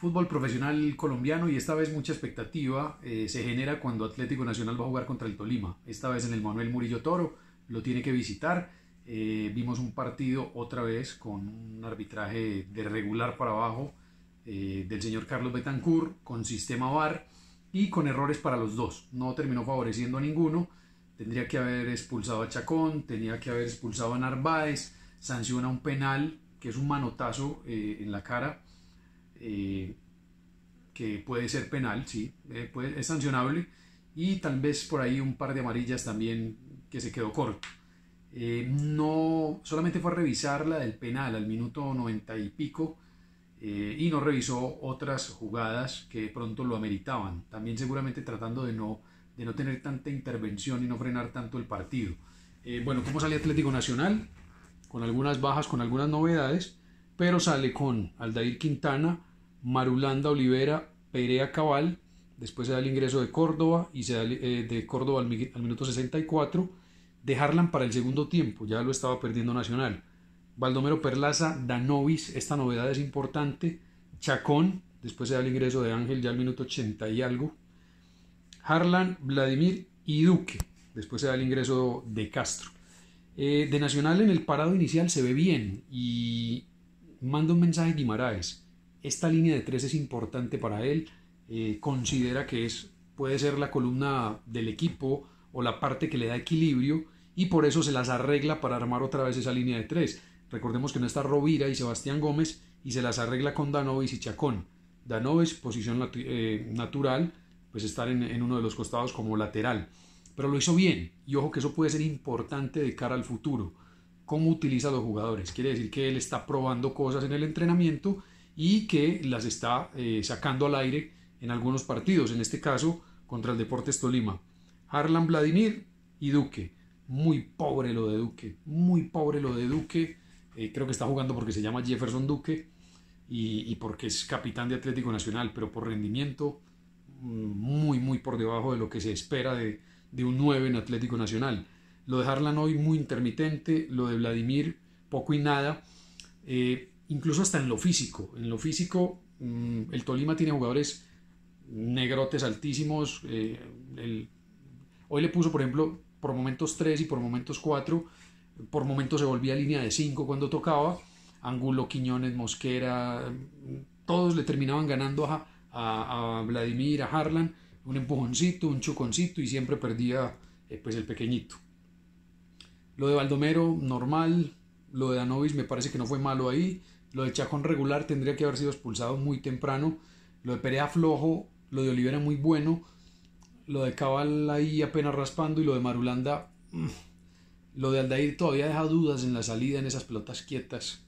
fútbol profesional colombiano y esta vez mucha expectativa eh, se genera cuando Atlético Nacional va a jugar contra el Tolima, esta vez en el Manuel Murillo Toro, lo tiene que visitar. Eh, vimos un partido otra vez con un arbitraje de regular para abajo eh, del señor Carlos Betancourt, con sistema VAR y con errores para los dos. No terminó favoreciendo a ninguno. Tendría que haber expulsado a Chacón, tenía que haber expulsado a Narváez, sanciona un penal que es un manotazo en la cara eh, que puede ser penal, sí, eh, puede, es sancionable, y tal vez por ahí un par de amarillas también que se quedó corto. Eh, no, solamente fue a revisar la del penal al minuto 90 y pico y no revisó otras jugadas que pronto lo ameritaban, también seguramente tratando de no, de no tener tanta intervención y no frenar tanto el partido. bueno, ¿cómo sale Atlético Nacional? Con algunas bajas, con algunas novedades, pero sale con Aldair Quintana, Marulanda Olivera, Perea Cabal, después se da el ingreso de Córdoba y se da eh, de Córdoba al, minuto 64, de Harlan para el segundo tiempo, ya lo estaba perdiendo Nacional. Baldomero Perlaza, Danovis, esta novedad es importante, Chacón, después se da el ingreso de Ángel ya al minuto 80 y algo, Harlan, Vladimir y Duque, después se da el ingreso de Castro. Eh, de Nacional en el parado inicial se ve bien y manda un mensaje a Guimaraes esta línea de tres es importante para él. Eh, considera que es, puede ser la columna del equipo o la parte que le da equilibrio y por eso se las arregla para armar otra vez esa línea de tres. Recordemos que no está Rovira y Sebastián Gómez y se las arregla con Danovis y Chacón. Danovis, posición eh, natural, pues estar en, en uno de los costados como lateral. Pero lo hizo bien y ojo que eso puede ser importante de cara al futuro. Cómo utiliza los jugadores. Quiere decir que él está probando cosas en el entrenamiento y que las está eh, sacando al aire en algunos partidos, en este caso contra el Deportes Tolima. Harlan Vladimir y Duque. Muy pobre lo de Duque, muy pobre lo de Duque. Eh, creo que está jugando porque se llama Jefferson Duque y, porque es capitán de Atlético Nacional, pero por rendimiento mm, muy, muy por debajo de lo que se espera de, de un 9 en Atlético Nacional. Lo de Harlan hoy muy intermitente, lo de Vladimir poco y nada. Eh, incluso hasta en lo físico. En lo físico, mm, el Tolima tiene jugadores negrotes altísimos. Eh, hoy le puso, por ejemplo, por momentos 3 y por momentos 4. Por momentos se volvía línea de 5 cuando tocaba. Angulo, Quiñones, Mosquera, mm, todos le terminaban ganando a, Vladimir, a Harlan. Un empujoncito, un chuconcito y siempre perdía eh, pues el pequeñito. Lo de Baldomero, normal. Lo de Danovis me parece que no fue malo ahí. Lo de Chacón regular tendría que haber sido expulsado muy temprano. Lo de Perea flojo, lo de Olivera muy bueno. Lo de Cabal ahí apenas raspando y lo de Marulanda. Mm. Lo de Aldair todavía deja dudas en la salida en esas pelotas quietas.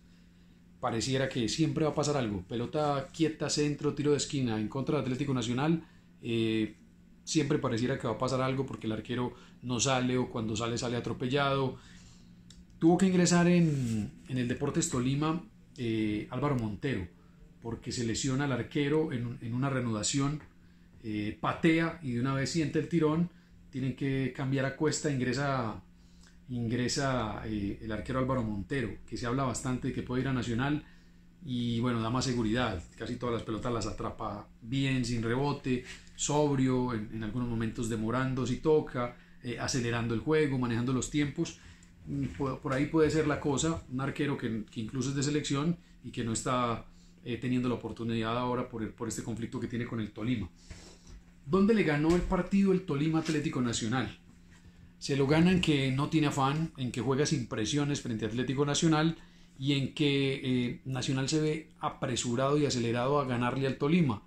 Pareciera que siempre va a pasar algo. Pelota quieta, centro, tiro de esquina en contra del Atlético Nacional. Eh, siempre pareciera que va a pasar algo porque el arquero no sale o cuando sale sale atropellado. Tuvo que ingresar en, en el Deportes Tolima eh, Álvaro Montero, porque se lesiona el arquero en, una reanudación, eh, patea y de una vez siente el tirón, tienen que cambiar a cuesta, ingresa, ingresa eh, el arquero Álvaro Montero, que se habla bastante de que puede ir a Nacional y bueno, da más seguridad, casi todas las pelotas las atrapa bien, sin rebote, sobrio, en algunos momentos demorando si toca, acelerando el juego, manejando los tiempos por ahí puede ser la cosa, un arquero que, incluso es de selección y que no está eh, teniendo la oportunidad ahora por, por este conflicto que tiene con el Tolima. ¿Dónde le ganó el partido el Tolima Atlético Nacional? Se lo gana en que no tiene afán, en que juega sin presiones frente a Atlético Nacional y en que eh, Nacional se ve apresurado y acelerado a ganarle al Tolima.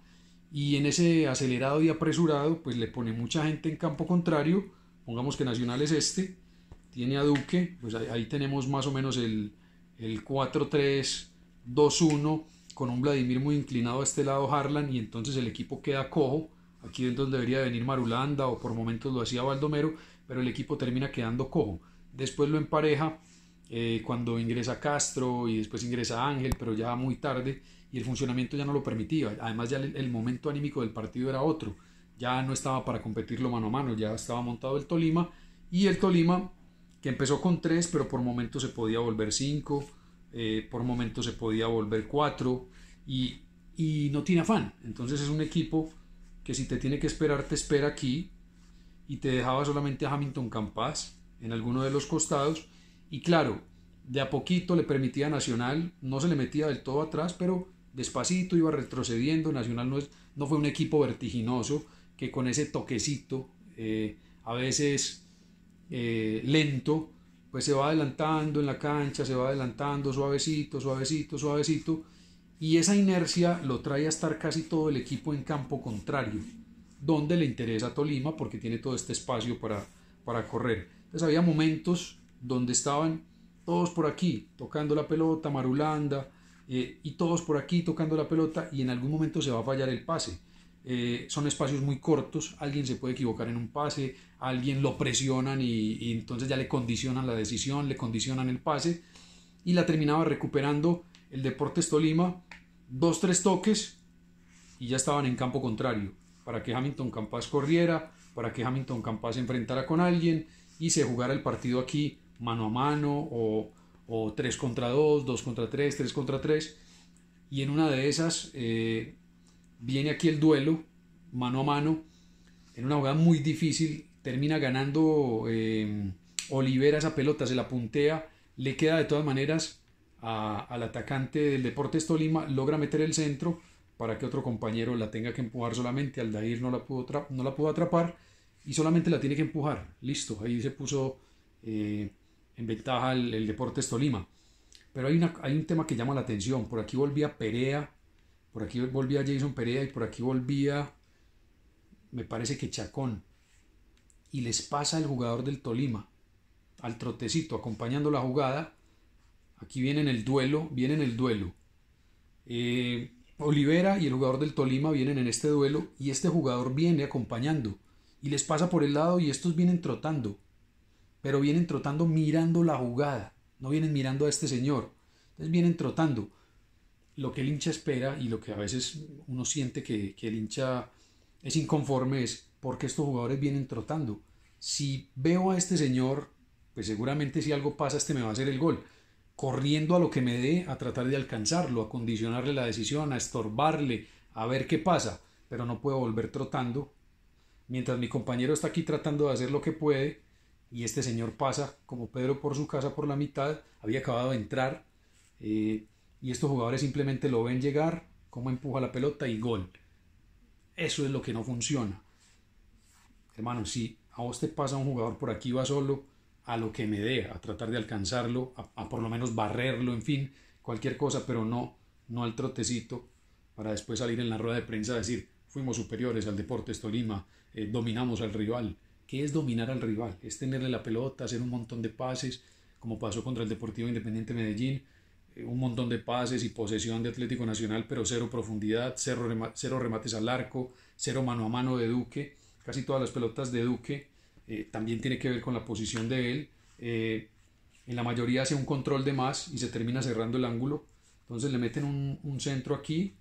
Y en ese acelerado y apresurado, pues le pone mucha gente en campo contrario, pongamos que Nacional es este, tiene a Duque, pues ahí, tenemos más o menos el, el 4-3-2-1 con un Vladimir muy inclinado a este lado Harlan y entonces el equipo queda cojo, aquí es donde debería venir Marulanda o por momentos lo hacía Baldomero, pero el equipo termina quedando cojo. Después lo empareja eh, cuando ingresa Castro y después ingresa Ángel, pero ya muy tarde y el funcionamiento ya no lo permitía. Además ya el momento anímico del partido era otro, ya no estaba para competirlo mano a mano, ya estaba montado el Tolima y el Tolima que empezó con tres, pero por momentos se podía volver 5, eh, por momentos se podía volver 4 y, no tiene afán. Entonces es un equipo que si te tiene que esperar, te espera aquí y te dejaba solamente a Hamilton Campas en alguno de los costados. Y claro, de a poquito le permitía a Nacional, no se le metía del todo atrás, pero despacito iba retrocediendo. Nacional no, es, no fue un equipo vertiginoso que con ese toquecito, eh, a veces eh, lento, pues se va adelantando en la cancha, se va adelantando suavecito, suavecito, suavecito, y esa inercia lo trae a estar casi todo el equipo en campo contrario, donde le interesa a Tolima porque tiene todo este espacio para, para correr. Entonces había momentos donde estaban todos por aquí tocando la pelota, Marulanda, eh, y todos por aquí tocando la pelota, y en algún momento se va a fallar el pase eh, son espacios muy cortos, alguien se puede equivocar en un pase, alguien lo presionan y, entonces ya le condicionan la decisión, le condicionan el pase y la terminaba recuperando el Deportes Tolima, dos, tres toques y ya estaban en campo contrario, para que Hamilton Campas corriera, para que Hamilton Campas enfrentara con alguien y se jugara el partido aquí mano a mano o, tres contra dos, dos contra tres, tres contra tres y en una de esas... Eh, Viene aquí el duelo, mano a mano, en una jugada muy difícil, termina ganando eh, Olivera esa pelota, se la puntea, le queda de todas maneras al atacante del Deportes Tolima, logra meter el centro para que otro compañero la tenga que empujar solamente, Aldair no la pudo, no la pudo atrapar y solamente la tiene que empujar, listo, ahí se puso eh, en ventaja el, Deportes Tolima. Pero hay, hay un tema que llama la atención, por aquí volvía Perea por aquí volvía Jason Pereira y por aquí volvía, me parece que Chacón. Y les pasa el jugador del Tolima al trotecito, acompañando la jugada. Aquí viene el duelo, vienen el duelo. Eh, Olivera y el jugador del Tolima vienen en este duelo y este jugador viene acompañando y les pasa por el lado y estos vienen trotando, pero vienen trotando mirando la jugada, no vienen mirando a este señor, entonces vienen trotando lo que el hincha espera y lo que a veces uno siente que, el hincha es inconforme es porque estos jugadores vienen trotando. Si veo a este señor, pues seguramente si algo pasa, este me va a hacer el gol. Corriendo a lo que me dé, a tratar de alcanzarlo, a condicionarle la decisión, a estorbarle, a ver qué pasa. Pero no puedo volver trotando. Mientras mi compañero está aquí tratando de hacer lo que puede, y este señor pasa como Pedro por su casa por la mitad, había acabado de entrar. Eh, y estos jugadores simplemente lo ven llegar, cómo empuja la pelota y gol. Eso es lo que no funciona. Hermano, si a usted pasa un jugador por aquí va solo, a lo que me dé, a tratar de alcanzarlo, a, por lo menos barrerlo, en fin, cualquier cosa, pero no, no al trotecito para después salir en la rueda de prensa a decir, fuimos superiores al Deportes Tolima, eh, dominamos al rival. ¿Qué es dominar al rival? Es tenerle la pelota, hacer un montón de pases, como pasó contra el Deportivo Independiente Medellín, un montón de pases y posesión de Atlético Nacional, pero cero profundidad, cero, remates al arco, cero mano a mano de Duque, casi todas las pelotas de Duque, eh, también tiene que ver con la posición de él. Eh, en la mayoría hace un control de más y se termina cerrando el ángulo. Entonces le meten un, un centro aquí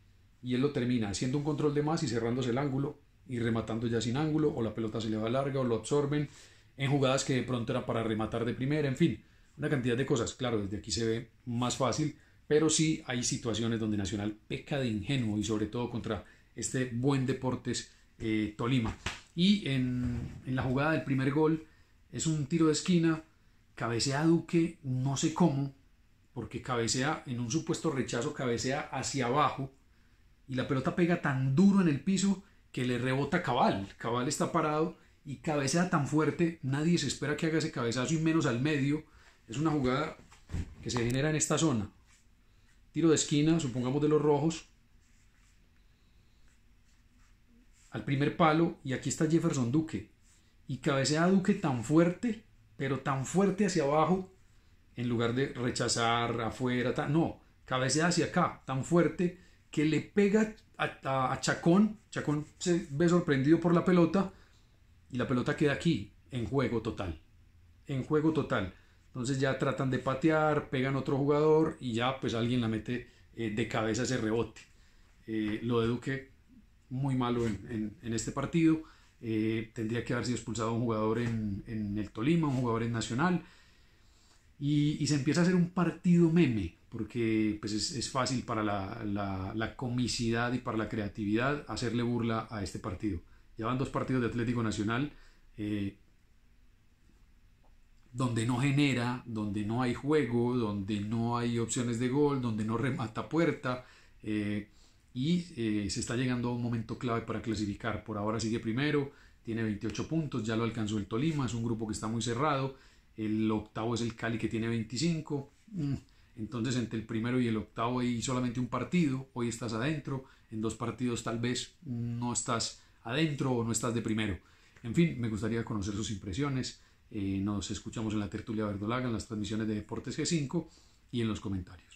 y él lo termina haciendo un control de más y cerrándose el ángulo y rematando ya sin ángulo, o la pelota se le va larga, o lo absorben, en jugadas que de pronto era para rematar de primera, en fin una cantidad de cosas. Claro, desde aquí se ve más fácil, pero sí hay situaciones donde Nacional peca de ingenuo y sobre todo contra este buen Deportes eh, Tolima. Y en, en, la jugada del primer gol es un tiro de esquina, cabecea Duque, no sé cómo, porque cabecea en un supuesto rechazo, cabecea hacia abajo y la pelota pega tan duro en el piso que le rebota Cabal. Cabal está parado y cabecea tan fuerte, nadie se espera que haga ese cabezazo y menos al medio es una jugada que se genera en esta zona. Tiro de esquina, supongamos de los rojos, al primer palo y aquí está Jefferson Duque. Y cabecea a Duque tan fuerte, pero tan fuerte hacia abajo, en lugar de rechazar afuera, no, cabecea hacia acá, tan fuerte que le pega a, a, Chacón. Chacón se ve sorprendido por la pelota y la pelota queda aquí, en juego total. En juego total. Entonces ya tratan de patear, pegan otro jugador y ya pues alguien la mete eh, de cabeza ese rebote. Eh, lo de muy malo en, este partido. Eh, tendría que haber sido expulsado un jugador en, el Tolima, un jugador en Nacional. Y, se empieza a hacer un partido meme, porque pues es, fácil para la, comicidad y para la creatividad hacerle burla a este partido. Ya van dos partidos de Atlético Nacional, donde no genera, donde no hay juego, donde no hay opciones de gol, donde no remata puerta. Eh, y eh, se está llegando a un momento clave para clasificar. Por ahora sigue primero, tiene 28 puntos, ya lo alcanzó el Tolima, es un grupo que está muy cerrado. El octavo es el Cali que tiene 25. Mm, entonces entre el primero y el octavo hay solamente un partido, hoy estás adentro, en dos partidos tal vez no estás adentro o no estás de primero. En fin, me gustaría conocer sus impresiones. Eh, nos escuchamos en la tertulia verdolaga, en las transmisiones de Deportes G5 y en los comentarios.